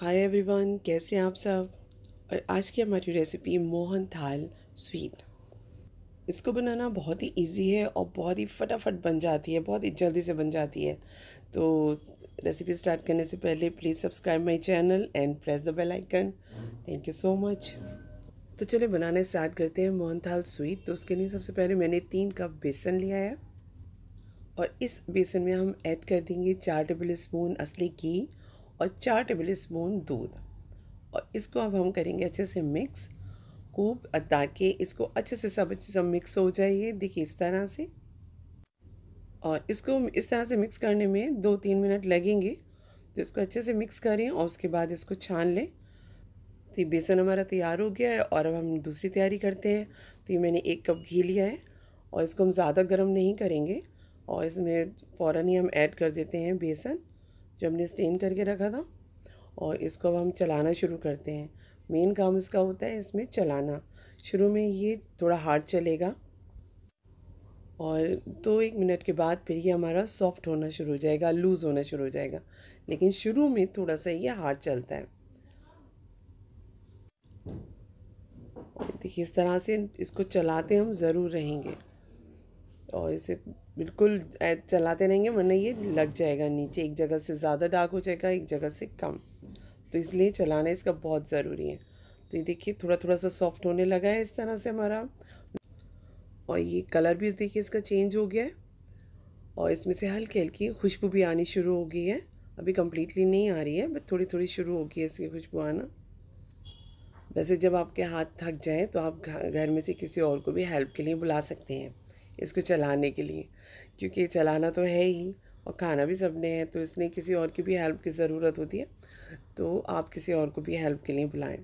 hi everyone कैसे हैं आप सब और आज की हमारी रेसिपी मोहन थाल स्वीट इसको बनाना बहुत ही इजी है और बहुत ही फटाफट बन जाती है बहुत ही जल्दी से बन जाती है तो रेसिपी स्टार्ट करने से पहले please subscribe my channel and press the bell icon thank you so much तो चलिए बनाने स्टार्ट करते हैं मोहन थाल स्वीट तो उसके लिए सबसे पहले मैंने तीन कप बेसन लिया है और इस बेसन में हम ऐड कर देंगे चार टेबल स्पून असली घी और चार टेबल स्पून दूध और इसको अब हम करेंगे अच्छे से मिक्स खूब ताकि इसको अच्छे से सब अच्छे सब मिक्स हो जाइए देखिए इस तरह से और इसको इस तरह से मिक्स करने में दो तीन मिनट लगेंगे तो इसको अच्छे से मिक्स करें और उसके बाद इसको छान लें तो बेसन हमारा तैयार हो गया है और अब हम दूसरी तैयारी करते हैं तो ये मैंने एक कप घी लिया है और इसको हम ज़्यादा गर्म नहीं करेंगे और इसमें फ़ौर ही हम ऐड कर देते हैं बेसन जो हमने स्टेन करके रखा था और इसको अब हम चलाना शुरू करते हैं मेन काम इसका होता है इसमें चलाना शुरू में ये थोड़ा हार्ड चलेगा और दो तो एक मिनट के बाद फिर ये हमारा सॉफ्ट होना शुरू हो जाएगा लूज़ होना शुरू हो जाएगा लेकिन शुरू में थोड़ा सा ये हार्ड चलता है देखिए इस तरह से इसको चलाते हम ज़रूर रहेंगे और इसे बिल्कुल चलाते रहेंगे वरना ये लग जाएगा नीचे एक जगह से ज़्यादा डार्क हो जाएगा एक जगह से कम तो इसलिए चलाना इसका बहुत ज़रूरी है तो ये देखिए थोड़ा थोड़ा सा सॉफ्ट होने लगा है इस तरह से हमारा और ये कलर भी देखिए इसका चेंज हो गया है और इसमें से हल्की हल्की खुशबू भी आनी शुरू हो गई है अभी कम्प्लीटली नहीं आ रही है बट थोड़ी थोड़ी शुरू हो गई है इसकी खुशबू आना वैसे जब आपके हाथ थक जाएँ तो आप घर में से किसी और को भी हेल्प के लिए बुला सकते हैं इसको चलाने के लिए क्योंकि चलाना तो है ही और खाना भी सबने है तो इसलिए किसी और की भी हेल्प की ज़रूरत होती है तो आप किसी और को भी हेल्प के लिए बुलाएं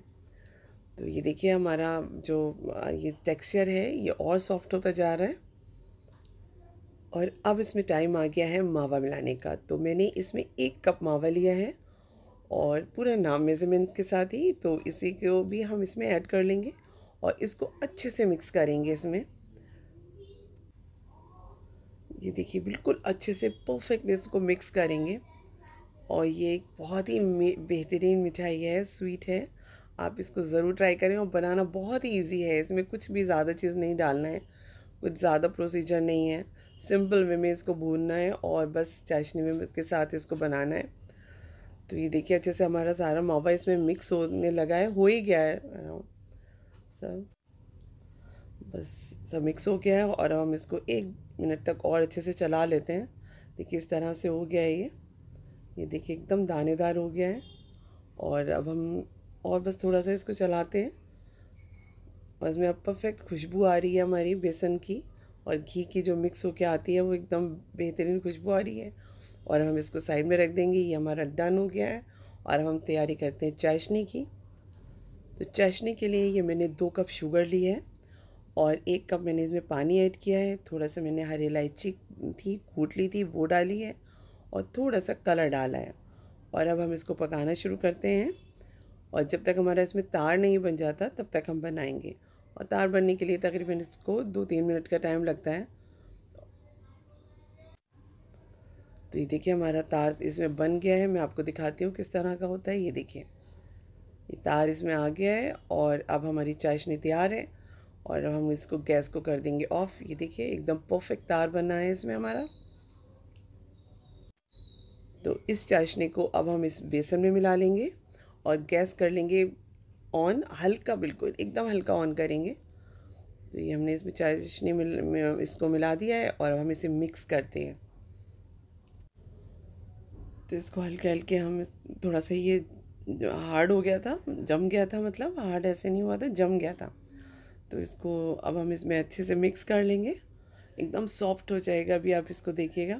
तो ये देखिए हमारा जो ये टेक्सचर है ये और सॉफ्ट होता जा रहा है और अब इसमें टाइम आ गया है मावा मिलाने का तो मैंने इसमें एक कप मावा लिया है और पूरा नाम मेज़रमेंट के साथ ही तो इसी को भी हम इसमें ऐड कर लेंगे और इसको अच्छे से मिक्स करेंगे इसमें ये देखिए बिल्कुल अच्छे से परफेक्टनेस को मिक्स करेंगे और ये एक बहुत ही बेहतरीन मिठाई है स्वीट है आप इसको ज़रूर ट्राई करें और बनाना बहुत ही ईजी है इसमें कुछ भी ज़्यादा चीज़ नहीं डालना है कुछ ज़्यादा प्रोसीजर नहीं है सिंपल वे में इसको भूनना है और बस चाशनी में के साथ इसको बनाना है तो ये देखिए अच्छे से हमारा सारा मावा इसमें मिक्स होने लगा है हो ही गया है सर बस सब मिक्स हो गया है और हम इसको एक मिनट तक और अच्छे से चला लेते हैं देखिए इस तरह से हो गया है ये ये देखिए एकदम दानेदार हो गया है और अब हम और बस थोड़ा सा इसको चलाते हैं बस में अब परफेक्ट खुशबू आ रही है हमारी बेसन की और घी की जो मिक्स होकर आती है वो एकदम बेहतरीन खुशबू आ रही है और हम इसको साइड में रख देंगे ये हमारा डन हो गया है और हम तैयारी करते हैं चाशनी की तो चाशनी के लिए ये मैंने दो कप शुगर ली है और एक कप मैंने इसमें पानी ऐड किया है थोड़ा सा मैंने हरी इलायची थी कूट ली थी वो डाली है और थोड़ा सा कलर डाला है और अब हम इसको पकाना शुरू करते हैं और जब तक हमारा इसमें तार नहीं बन जाता तब तक हम बनाएंगे और तार बनने के लिए तकरीबन इसको दो तीन मिनट का टाइम लगता है तो ये देखिए हमारा तार इसमें बन गया है मैं आपको दिखाती हूँ किस तरह का होता है ये देखिए ये तार इसमें आ गया है और अब हमारी चाशनी तैयार है और हम इसको गैस को कर देंगे ऑफ़ ये देखिए एकदम परफेक्ट तार बना है इसमें हमारा तो इस चाशनी को अब हम इस बेसन में मिला लेंगे और गैस कर लेंगे ऑन हल्का बिल्कुल एकदम हल्का ऑन करेंगे तो ये हमने इसमें चाशनी मिल इसको मिला दिया है और अब हम इसे मिक्स करते हैं तो इसको हल्के हल्के हम थोड़ा सा ये हार्ड हो गया था जम गया था मतलब हार्ड ऐसे नहीं हुआ था जम गया था तो इसको अब हम इसमें अच्छे से मिक्स कर लेंगे एकदम सॉफ्ट हो जाएगा अभी आप इसको देखिएगा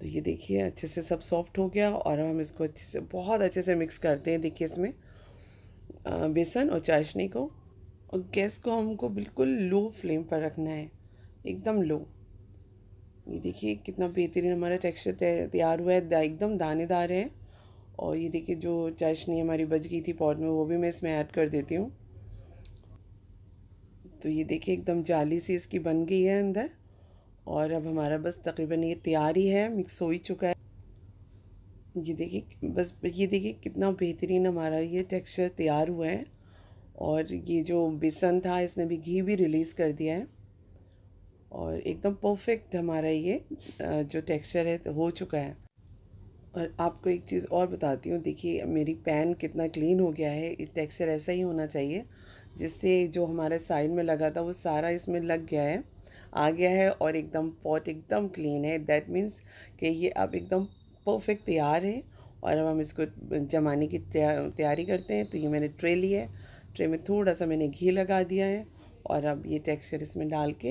तो ये देखिए अच्छे से सब सॉफ्ट हो गया और हम इसको अच्छे से बहुत अच्छे से मिक्स करते हैं देखिए इसमें बेसन और चाशनी को और गैस को हमको बिल्कुल लो फ्लेम पर रखना है एकदम लो ये देखिए कितना बेहतरीन हमारा टेक्सचर तैयार हुआ है दा, एकदम दानेदार है और ये देखिए जो चाशनी हमारी बच गई थी पॉट में वो भी मैं इसमें ऐड कर देती हूँ तो ये देखिए एकदम जाली सी इसकी बन गई है अंदर और अब हमारा बस तकरीबन ये तैयार ही है मिक्स हो ही चुका है ये देखिए बस ये देखिए कितना बेहतरीन हमारा ये टेक्सचर तैयार हुआ है और ये जो बेसन था इसने भी घी भी रिलीज़ कर दिया है और एकदम परफेक्ट हमारा ये जो टेक्सचर है तो हो चुका है और आपको एक चीज़ और बताती हूँ देखिए मेरी पैन कितना क्लीन हो गया है ये टेक्सचर ऐसा ही होना चाहिए जिससे जो हमारे साइड में लगा था वो सारा इसमें लग गया है आ गया है और एकदम पॉट एकदम क्लीन है दैट मीन्स कि ये अब एकदम परफेक्ट तैयार है और अब हम इसको जमाने की तैयारी करते हैं तो ये मैंने ट्रे ली है ट्रे में थोड़ा सा मैंने घी लगा दिया है और अब ये टेक्सचर इसमें डाल के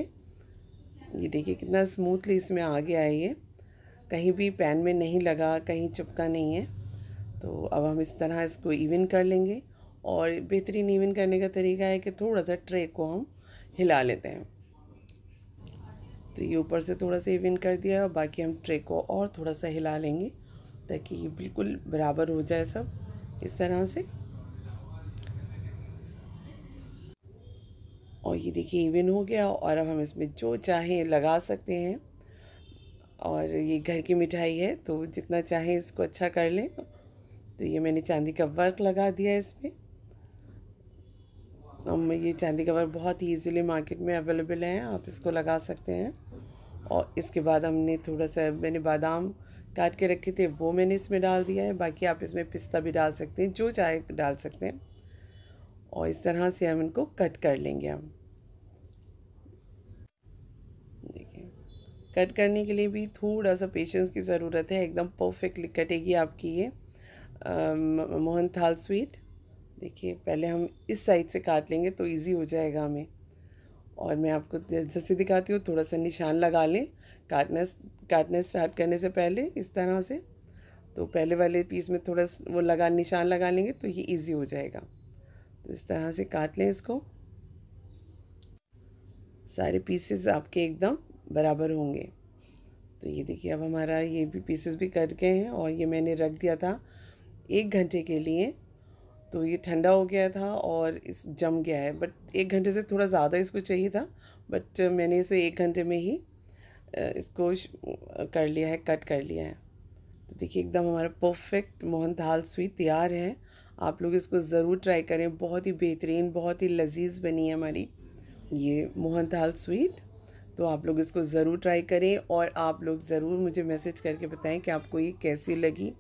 ये देखिए कितना स्मूथली इसमें आ गया है ये कहीं भी पैन में नहीं लगा कहीं चिपका नहीं है तो अब हम इस तरह इसको इवन कर लेंगे और बेहतरीन इवन करने का तरीका है कि थोड़ा सा ट्रे को हम हिला लेते हैं तो ये ऊपर से थोड़ा सा इवन कर दिया है और बाकी हम ट्रे को और थोड़ा सा हिला लेंगे ताकि ये बिल्कुल बराबर हो जाए सब इस तरह से और ये देखिए इवन हो गया और अब हम इसमें जो चाहें लगा सकते हैं और ये घर की मिठाई है तो जितना चाहें इसको अच्छा कर लें तो ये मैंने चांदी का वर्क लगा दिया इसमें ये चांदी कवर बहुत ही ईज़िली मार्केट में अवेलेबल है आप इसको लगा सकते हैं और इसके बाद हमने थोड़ा सा मैंने बादाम काट के रखे थे वो मैंने इसमें डाल दिया है बाकी आप इसमें पिस्ता भी डाल सकते हैं जो चाहे डाल सकते हैं और इस तरह से हम इनको कट कर लेंगे हम देखिए कट करने के लिए भी थोड़ा सा पेशेंस की ज़रूरत है एकदम परफेक्टली कटेगी आपकी ये मोहन थाल स्वीट देखिए पहले हम इस साइड से काट लेंगे तो इजी हो जाएगा हमें और मैं आपको जैसे दिखाती हूँ थोड़ा सा निशान लगा लें काटना काटने स्टार्ट करने से पहले इस तरह से तो पहले वाले पीस में थोड़ा वो लगा निशान लगा लेंगे तो ये इजी हो जाएगा तो इस तरह से काट लें इसको सारे पीसेस आपके एकदम बराबर होंगे तो ये देखिए अब हमारा ये भी पीसेस भी कट गए हैं और ये मैंने रख दिया था एक घंटे के लिए तो ये ठंडा हो गया था और इस जम गया है बट एक घंटे से थोड़ा ज़्यादा इसको चाहिए था बट मैंने इसे एक घंटे में ही इसको कर लिया है कट कर लिया है तो देखिए एकदम हमारा परफेक्ट मोहन दाल स्वीट तैयार है आप लोग इसको ज़रूर ट्राई करें बहुत ही बेहतरीन बहुत ही लजीज बनी है हमारी ये मोहन थाल स्वीट तो आप लोग इसको ज़रूर ट्राई करें और आप लोग ज़रूर मुझे मैसेज करके बताएं कि आपको ये कैसी लगी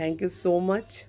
थैंक यू सो मच